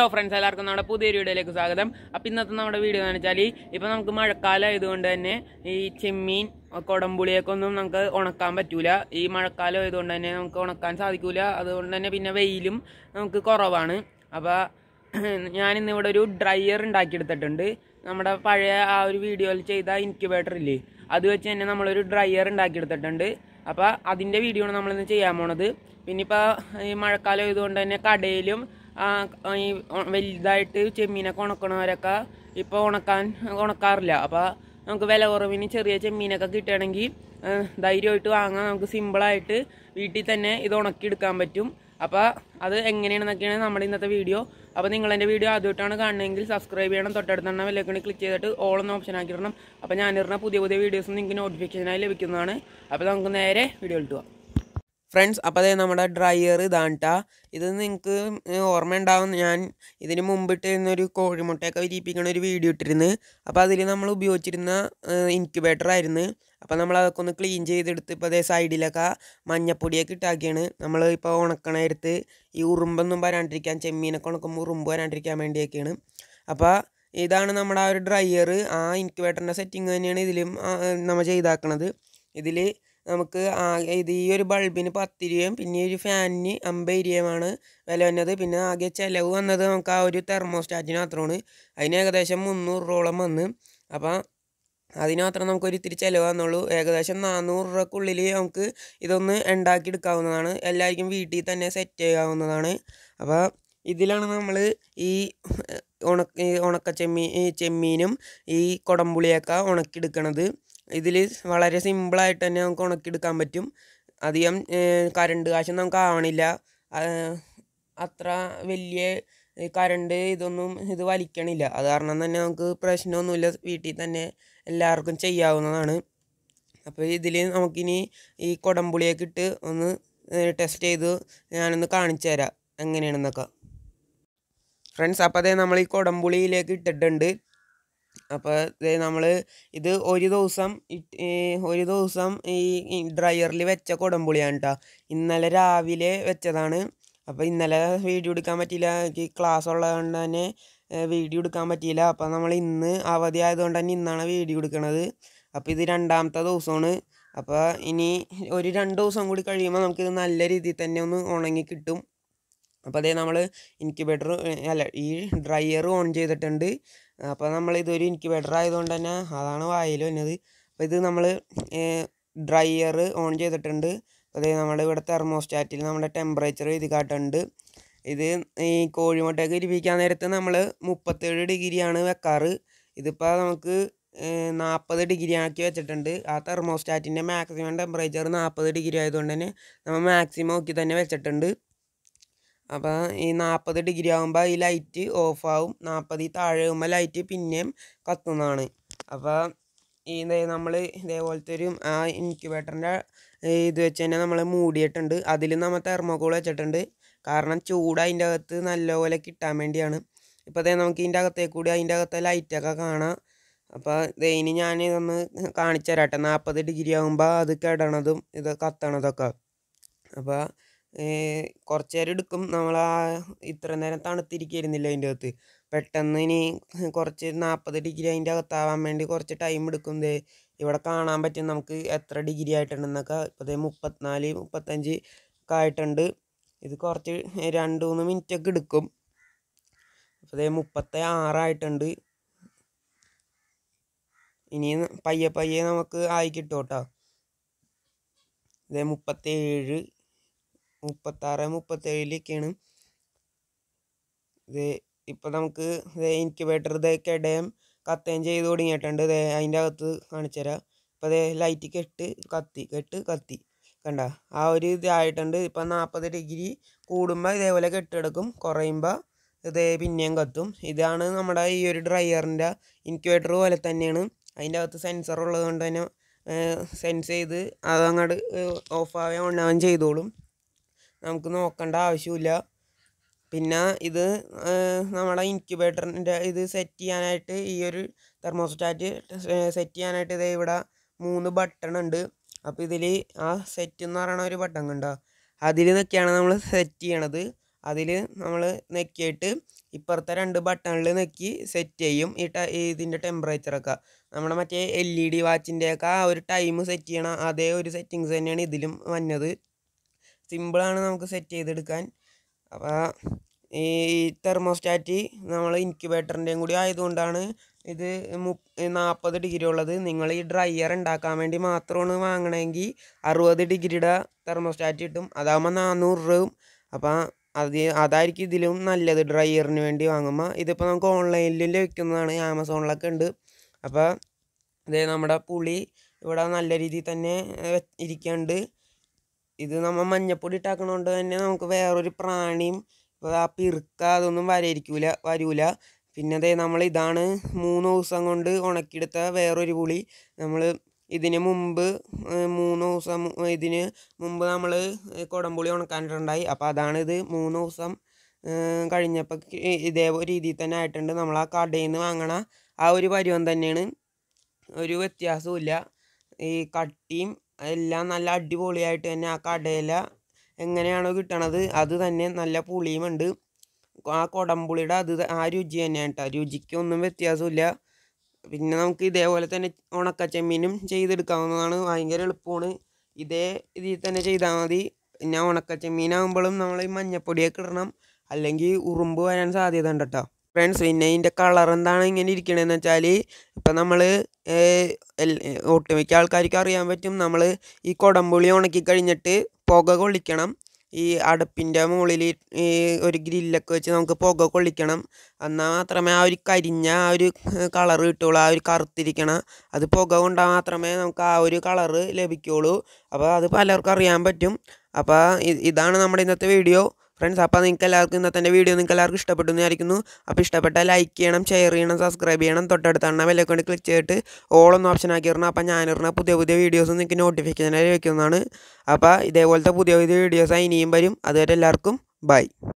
hello friends എല്ലാവർക്കും നമ്മുടെ പുതിയ വീഡിയോയിലേക്ക് സ്വാഗതം അപ്പം ഇന്നത്തെ നമ്മുടെ വീഡിയോ എന്ന് വെച്ചാൽ ഇപ്പം നമുക്ക് മഴക്കാലം ആയതുകൊണ്ട് തന്നെ ഈ ചെമ്മീൻ കൊടംപുളിയൊക്കെ ഒന്നും നമുക്ക് ഉണക്കാൻ പറ്റൂല ഈ മഴക്കാലം ആയതുകൊണ്ട് തന്നെ നമുക്ക് ഉണക്കാൻ സാധിക്കൂല അതുകൊണ്ട് തന്നെ പിന്നെ വെയിലും നമുക്ക് കുറവാണ് അപ്പോൾ ഞാനിന്നിവിടെ ഒരു ഡ്രയർ ഉണ്ടാക്കിയെടുത്തിട്ടുണ്ട് നമ്മുടെ പഴയ ആ ഒരു വീഡിയോയിൽ ചെയ്ത ഇൻക്യുബേറ്റർ ഇല്ലേ അത് വെച്ച് തന്നെ നമ്മളൊരു ഡ്രയർ ഉണ്ടാക്കിയെടുത്തിട്ടുണ്ട് അപ്പോൾ അതിൻ്റെ വീഡിയോ ആണ് നമ്മളിന്ന് ചെയ്യാൻ പോണത് ഇപ്പോൾ ഈ മഴക്കാലം ആയതുകൊണ്ട് തന്നെ കടയിലും ആ ഈ വലുതായിട്ട് ചെമ്മീനൊക്കെ ഉണക്കണവരൊക്കെ ഇപ്പൊ ഉണക്കാൻ ഉണക്കാറില്ല അപ്പോൾ നമുക്ക് വില കുറവിന് ചെറിയ ചെമ്മീനൊക്കെ കിട്ടണമെങ്കിൽ ധൈര്യമായിട്ട് വാങ്ങാൻ നമുക്ക് സിമ്പിളായിട്ട് വീട്ടിൽ തന്നെ ഇത് ഉണക്കിയെടുക്കാൻ പറ്റും അപ്പോൾ അത് എങ്ങനെയാണെന്നൊക്കെയാണ് നമ്മുടെ ഇന്നത്തെ വീഡിയോ അപ്പോൾ നിങ്ങൾ എന്റെ വീഡിയോ ആദ്യമായിട്ടാണ് കാണണമെങ്കിൽ സബ്സ്ക്രൈബ് ചെയ്യണം തൊട്ടടുത്താണ് വിലക്കണി ക്ലിക്ക് ചെയ്തിട്ട് ഓൾ എന്ന ഓപ്ഷൻ ആക്കിയിടണം അപ്പോൾ ഞാനിരുന്ന പുതിയ പുതിയ വീഡിയോസ് നിങ്ങൾക്ക് നോട്ടിഫിക്കേഷനായി ലഭിക്കുന്നതാണ് അപ്പോൾ നമുക്ക് നേരെ വീഡിയോ ഇട്ടുക ഫ്രണ്ട്സ് അപ്പോൾ അതേ നമ്മുടെ ഡ്രയർ ഇതാണ്ട ഇത് നിങ്ങൾക്ക് ഓർമ്മ ഉണ്ടാവും ഞാൻ ഇതിന് ഇട്ടിരുന്ന ഒരു കോഴിമുട്ടയൊക്കെ വിരിയിപ്പിക്കുന്ന ഒരു വീഡിയോ ഇട്ടിരുന്നു അപ്പോൾ അതിൽ നമ്മൾ ഉപയോഗിച്ചിരുന്ന ഇൻക്യുബേറ്റർ ആയിരുന്നു അപ്പോൾ നമ്മൾ അതൊക്കെ ഒന്ന് ക്ലീൻ ചെയ്തെടുത്ത് ഇപ്പോൾ അതേ സൈഡിലൊക്കെ മഞ്ഞപ്പൊടിയൊക്കെ ഇട്ടാക്കിയാണ് നമ്മൾ ഇപ്പോൾ ഉണക്കണേരത്ത് ഈ ഉറുമ്പൊന്നും വരാണ്ടിരിക്കാൻ ചെമ്മീനൊക്കെ ഉണക്കുമ്പോൾ ഉറുമ്പ് വരാണ്ടിരിക്കാൻ വേണ്ടിയൊക്കെയാണ് അപ്പോൾ ഇതാണ് നമ്മുടെ ആ ഒരു ഡ്രയർ ആ ഇൻക്യുബേറ്ററിൻ്റെ സെറ്റിങ് തന്നെയാണ് ഇതിലും നമ്മൾ ചെയ്താക്കണത് ഇതിൽ നമുക്ക് ആകെ ഇത് ഈ ഒരു ബൾബിന് പത്ത് രൂപയും പിന്നെ ഒരു ഫാനിന് അമ്പത് രൂപയുമാണ് വില വന്നത് പിന്നെ ആകെ ചിലവ് വന്നത് നമുക്ക് ആ ഒരു തെർമോസ്റ്റാറ്റിന് മാത്രമാണ് അതിന് ഏകദേശം മുന്നൂറ് രൂപയോളം വന്ന് അപ്പം അതിന് മാത്രം നമുക്കൊരു ഇത്തിരി ചിലവ് വന്നുള്ളൂ ഏകദേശം നാനൂറ് രൂപക്കുള്ളിൽ നമുക്ക് ഇതൊന്ന് എടുക്കാവുന്നതാണ് എല്ലാവർക്കും വീട്ടിൽ തന്നെ സെറ്റ് ചെയ്യാവുന്നതാണ് അപ്പോൾ ഇതിലാണ് നമ്മൾ ഈ ഉണക്ക ഉണക്ക ചെമ്മീ ചെമ്മീനും ഈ കുടംപുളിയൊക്കെ ഉണക്കിയെടുക്കണത് ഇതിൽ വളരെ സിമ്പിളായിട്ട് തന്നെ നമുക്ക് ഉണക്കിയെടുക്കാൻ പറ്റും അധികം കറണ്ട് കാശൊന്നും നമുക്ക് ആവണില്ല അത്ര വലിയ കറണ്ട് ഇതൊന്നും ഇത് വലിക്കണില്ല അത് കാരണം തന്നെ നമുക്ക് പ്രശ്നമൊന്നുമില്ല വീട്ടിൽ തന്നെ എല്ലാവർക്കും ചെയ്യാവുന്നതാണ് അപ്പോൾ ഇതിൽ നമുക്കിനി ഈ കുടംപുളിയൊക്കെ ഇട്ട് ഒന്ന് ടെസ്റ്റ് ചെയ്ത് ഞാനൊന്ന് കാണിച്ചു തരാം എങ്ങനെയാണെന്നൊക്കെ ഫ്രണ്ട്സ് അപ്പോൾ അതേ നമ്മൾ ഈ കുടംപുളിയിലേക്ക് ഇട്ടിട്ടുണ്ട് അപ്പോൾ നമ്മൾ ഇത് ഒരു ദിവസം ഒരു ദിവസം ഈ ഡ്രയറിൽ വെച്ച കൊടമ്പുളിയാണ് കേട്ടോ ഇന്നലെ രാവിലെ വെച്ചതാണ് അപ്പോൾ ഇന്നലെ വീഡിയോ എടുക്കാൻ പറ്റിയില്ല എനിക്ക് ക്ലാസ് ഉള്ളതുകൊണ്ട് തന്നെ വീഡിയോ എടുക്കാൻ പറ്റിയില്ല അപ്പോൾ നമ്മൾ ഇന്ന് അവധി ആയതുകൊണ്ട് തന്നെ ഇന്നാണ് വീഡിയോ എടുക്കുന്നത് അപ്പോൾ ഇത് രണ്ടാമത്തെ ദിവസമാണ് അപ്പോൾ ഇനി ഒരു രണ്ട് ദിവസം കൂടി കഴിയുമ്പോൾ നമുക്കിത് നല്ല രീതിയിൽ തന്നെ ഒന്ന് ഉണങ്ങി കിട്ടും അപ്പോൾ അതേ നമ്മൾ ഇൻക്യുബേറ്റർ അല്ല ഈ ഡ്രയർ ഓൺ ചെയ്തിട്ടുണ്ട് അപ്പോൾ നമ്മൾ ഇതൊരു ഇൻക്യുബേറ്റർ ആയതുകൊണ്ട് തന്നെ അതാണ് വായിൽ വന്നത് അപ്പോൾ ഇത് നമ്മൾ ഡ്രയർ ഓൺ ചെയ്തിട്ടുണ്ട് അതേ നമ്മൾ ഇവിടെ തെർമോസ്റ്റാറ്റിൽ നമ്മുടെ ടെമ്പറേച്ചർ ഇത് കാട്ടുണ്ട് ഇത് ഈ കോഴിമുട്ടയൊക്കെ ഇരിപ്പിക്കാൻ നേരത്ത് നമ്മൾ മുപ്പത്തേഴ് ഡിഗ്രിയാണ് വെക്കാറ് ഇതിപ്പോൾ നമുക്ക് നാൽപ്പത് ഡിഗ്രി ആക്കി വെച്ചിട്ടുണ്ട് ആ തെർമോസ്റ്റാറ്റിൻ്റെ മാക്സിമം ടെമ്പറേച്ചർ നാൽപ്പത് ഡിഗ്രി ആയതുകൊണ്ട് തന്നെ നമ്മൾ മാക്സിമം നോക്കി തന്നെ വെച്ചിട്ടുണ്ട് അപ്പോൾ ഈ നാൽപ്പത് ഡിഗ്രി ആകുമ്പോൾ ഈ ലൈറ്റ് ഓഫാവും നാൽപ്പത് താഴെ ആകുമ്പോൾ ലൈറ്റ് പിന്നെയും കത്തുന്നതാണ് അപ്പോൾ ഈ നമ്മൾ ഇതേപോലത്തെ ഒരു ആ ഇൻക്യുബേറ്ററിൻ്റെ ഇത് വെച്ച് തന്നെ നമ്മൾ മൂടിയിട്ടുണ്ട് അതിൽ നമ്മൾ തെർമോകോൾ വെച്ചിട്ടുണ്ട് കാരണം ചൂട് അതിൻ്റെ അകത്ത് നല്ലപോലെ കിട്ടാൻ വേണ്ടിയാണ് ഇപ്പോൾ അതേ നമുക്ക് ഇതിൻ്റെ അകത്തേക്ക് കൂടി അതിൻ്റെ അകത്തെ ലൈറ്റൊക്കെ കാണാം അപ്പോൾ ഇനി ഞാൻ ഇതൊന്ന് കാണിച്ചു തരാട്ടെ നാൽപ്പത് ഡിഗ്രി ആകുമ്പോൾ അത് കിടണതും ഇത് കത്തണതൊക്കെ അപ്പോൾ കുറച്ച് നേരം എടുക്കും നമ്മൾ ആ ഇത്ര നേരം തണുത്തിരിക്കുകയായിരുന്നില്ല അതിൻ്റെ അകത്ത് പെട്ടെന്ന് ഇനി കുറച്ച് നാൽപ്പത് ഡിഗ്രി അതിൻ്റെ അകത്താവാൻ വേണ്ടി കുറച്ച് ടൈം എടുക്കും ദേ ഇവിടെ കാണാൻ പറ്റും നമുക്ക് എത്ര ഡിഗ്രി ആയിട്ടുണ്ടെന്നൊക്കെ ഇപ്പോൾ മുപ്പത്തിനാല് മുപ്പത്തഞ്ച് ഒക്കെ ആയിട്ടുണ്ട് ഇത് കുറച്ച് രണ്ട് മൂന്ന് മിനിറ്റ് ഒക്കെ എടുക്കും അപ്പോൾ ദേ മുപ്പത്തി ആറായിട്ടുണ്ട് ഇനി പയ്യെ പയ്യെ നമുക്ക് ആയി കിട്ടും കേട്ടോ ഇതേ മുപ്പത്തേഴ് മുപ്പത്താറ് മുപ്പത്തേഴിലൊക്കെയാണ് ഇത് ഇപ്പോൾ നമുക്ക് ഇൻക്യുബേറ്റർ ഇത് കിടയും കത്തുകയും ചെയ്ത് തുടങ്ങിയിട്ടുണ്ട് ഇതേ അതിൻ്റെ അകത്ത് കാണിച്ചു തരാം ഇപ്പോൾ അതേ ലൈറ്റ് കെട്ട് കത്തി കെട്ട് കത്തി കണ്ട ആ ഒരു ഇതായിട്ടുണ്ട് ഇപ്പം നാൽപ്പത് ഡിഗ്രി കൂടുമ്പോൾ ഇതേപോലെ കെട്ടിടക്കും കുറയുമ്പോൾ ഇതേ പിന്നെയും കത്തും ഇതാണ് നമ്മുടെ ഈ ഒരു ഡ്രയറിൻ്റെ ഇൻക്യുബേറ്റർ പോലെ തന്നെയാണ് അതിൻ്റെ അകത്ത് സെൻസർ ഉള്ളത് കൊണ്ട് തന്നെ സെൻസ് ചെയ്ത് അതങ്ങോട്ട് ഓൺ ഓണാവുകയും ചെയ്തോളും നമുക്ക് നോക്കേണ്ട ആവശ്യമില്ല പിന്നെ ഇത് നമ്മുടെ ഇൻക്യുബേറ്ററിൻ്റെ ഇത് സെറ്റ് ചെയ്യാനായിട്ട് ഈ ഒരു തെർമോസ്റ്റാറ്റ് സെറ്റ് ചെയ്യാനായിട്ട് ഇതേ ഇവിടെ മൂന്ന് ബട്ടൺ ഉണ്ട് അപ്പോൾ ഇതിൽ ആ സെറ്റ് എന്ന് പറയുന്ന ഒരു ബട്ടൺ കണ്ടോ അതിൽ നിൽക്കുകയാണ് നമ്മൾ സെറ്റ് ചെയ്യണത് അതിൽ നമ്മൾ നെക്കിയിട്ട് ഇപ്പുറത്തെ രണ്ട് ബട്ടണിൽ നെക്കി സെറ്റ് ചെയ്യും ഈ ട ഇതിൻ്റെ ടെമ്പറേച്ചറൊക്കെ നമ്മുടെ മറ്റേ എൽ ഇ e ഡി വാച്ചിൻ്റെയൊക്കെ ആ ഒരു ടൈം സെറ്റ് ചെയ്യണം അതേ ഒരു സെറ്റിങ്സ് തന്നെയാണ് ഇതിലും വന്നത് സിമ്പിളാണ് നമുക്ക് സെറ്റ് ചെയ്തെടുക്കാൻ അപ്പോൾ ഈ തെർമോസ്റ്റാറ്റ് നമ്മൾ ഇൻക്യുബേറ്ററിൻ്റെയും കൂടി ആയതുകൊണ്ടാണ് ഇത് മു നാൽപ്പത് ഡിഗ്രി ഉള്ളത് നിങ്ങൾ ഈ ഡ്രയർ ഉണ്ടാക്കാൻ വേണ്ടി മാത്രമാണ് വാങ്ങണമെങ്കിൽ അറുപത് ഡിഗ്രിയുടെ തെർമോസ്റ്റാറ്റ് കിട്ടും അതാകുമ്പോൾ നാനൂറ് രൂപയും അപ്പോൾ അത് അതായിരിക്കും ഇതിലും നല്ലത് ഡ്രയറിന് വേണ്ടി വാങ്ങുമ്പോൾ ഇതിപ്പോൾ നമുക്ക് ഓൺലൈനിലും ലഭിക്കുന്നതാണ് ആമസോണിലൊക്കെ ഉണ്ട് അപ്പോൾ ഇത് നമ്മുടെ പുളി ഇവിടെ നല്ല രീതിയിൽ തന്നെ ഇരിക്കുന്നുണ്ട് ഇത് നമ്മൾ മഞ്ഞപ്പൊടി ഇട്ടാക്കണോണ്ട് തന്നെ നമുക്ക് വേറൊരു പ്രാണിയും ആ പിറുക്ക അതൊന്നും വരയിരിക്കൂല വരൂല പിന്നെ അതേ നമ്മൾ ഇതാണ് മൂന്ന് ദിവസം കൊണ്ട് ഉണക്കിയെടുത്ത വേറൊരു പുളി നമ്മൾ ഇതിന് മുമ്പ് മൂന്ന് ദിവസം ഇതിന് മുമ്പ് നമ്മൾ കുടംപുളി ഉണക്കാനിട്ടുണ്ടായി അപ്പം അതാണ് ഇത് മൂന്ന് ദിവസം കഴിഞ്ഞപ്പോൾ ഇതേ രീതിയിൽ തന്നെ ആയിട്ടുണ്ട് നമ്മൾ ആ കടയിൽ നിന്ന് വാങ്ങണ ആ ഒരു പരുവം തന്നെയാണ് ഒരു വ്യത്യാസവും ഇല്ല ഈ കട്ടിയും എല്ലാം നല്ല അടിപൊളിയായിട്ട് തന്നെ ആ കടയില എങ്ങനെയാണോ കിട്ടണത് അത് തന്നെ നല്ല പുളിയുമുണ്ട് ആ കൊടംപുളിയുടെ അത് ആ രുചി തന്നെയാണ് കേട്ടോ രുചിക്കൊന്നും വ്യത്യാസമില്ല പിന്നെ നമുക്ക് ഇതേപോലെ തന്നെ ഉണക്കച്ചെമ്മീനും ചെയ്തെടുക്കാവുന്നതാണ് ഭയങ്കര എളുപ്പമാണ് ഇതേ ഇതിൽ തന്നെ ചെയ്താൽ മതി പിന്നെ ഉണക്കച്ചെമ്മീനാകുമ്പോഴും നമ്മൾ ഈ മഞ്ഞപ്പൊടിയൊക്കെ ഇടണം അല്ലെങ്കിൽ ഉറുമ്പ് വരാൻ സാധ്യത ഉണ്ട് കേട്ടോ ഫ്രണ്ട്സ് പിന്നെ ഇതിൻ്റെ കളർ എന്താണ് ഇങ്ങനെ ഇരിക്കണതെന്ന് വെച്ചാൽ ഇപ്പം നമ്മൾ ഒട്ടുമിക്ക ആൾക്കാർക്ക് അറിയാൻ പറ്റും നമ്മൾ ഈ കൊടംപുളി ഉണക്കി കഴിഞ്ഞിട്ട് പുക കൊള്ളിക്കണം ഈ അടുപ്പിൻ്റെ മുകളിൽ ഈ ഒരു ഗ്രില്ലൊക്കെ വെച്ച് നമുക്ക് പുക കൊള്ളിക്കണം എന്നാൽ മാത്രമേ ആ ഒരു കരിഞ്ഞ ആ ഒരു കളർ കിട്ടുള്ളൂ ആ ഒരു കറുത്തിരിക്കണം അത് പുക കൊണ്ടാൽ മാത്രമേ നമുക്ക് ആ ഒരു കളറ് ലഭിക്കുകയുള്ളൂ അപ്പോൾ അത് പലർക്കും അറിയാൻ പറ്റും അപ്പോൾ ഇതാണ് നമ്മുടെ ഇന്നത്തെ വീഡിയോ ഫ്രണ്ട്സ് അപ്പോൾ നിങ്ങൾക്ക് എല്ലാവർക്കും ഇന്നത്തെ വീഡിയോ നിങ്ങൾക്ക് എല്ലാവർക്കും ഇഷ്ടപ്പെട്ടു എന്ന് വിചാരിക്കുന്നു അപ്പോൾ ഇഷ്ടപ്പെട്ടാൽ ലൈക്ക് ചെയ്യണം ഷെയർ ചെയ്യണം സബ്സ്ക്രൈബ് ചെയ്യണം തൊട്ടടുത്താണ് വിലക്കൊണ്ട് ക്ലിക്ക് ചെയ്തിട്ട് ഓളൊന്ന് ഓപ്ഷൻ ആക്കിയിരുന്ന അപ്പോൾ ഞാനിരുന്ന പുതിയ പുതിയ വീഡിയോസ് നിങ്ങൾക്ക് നോട്ടിഫിക്കേഷനായി വയ്ക്കുന്നതാണ് അപ്പോൾ ഇതേപോലത്തെ പുതിയ പുതിയ വീഡിയോസ് ഇനിയും വരും അതുവരെ എല്ലാവർക്കും ബൈ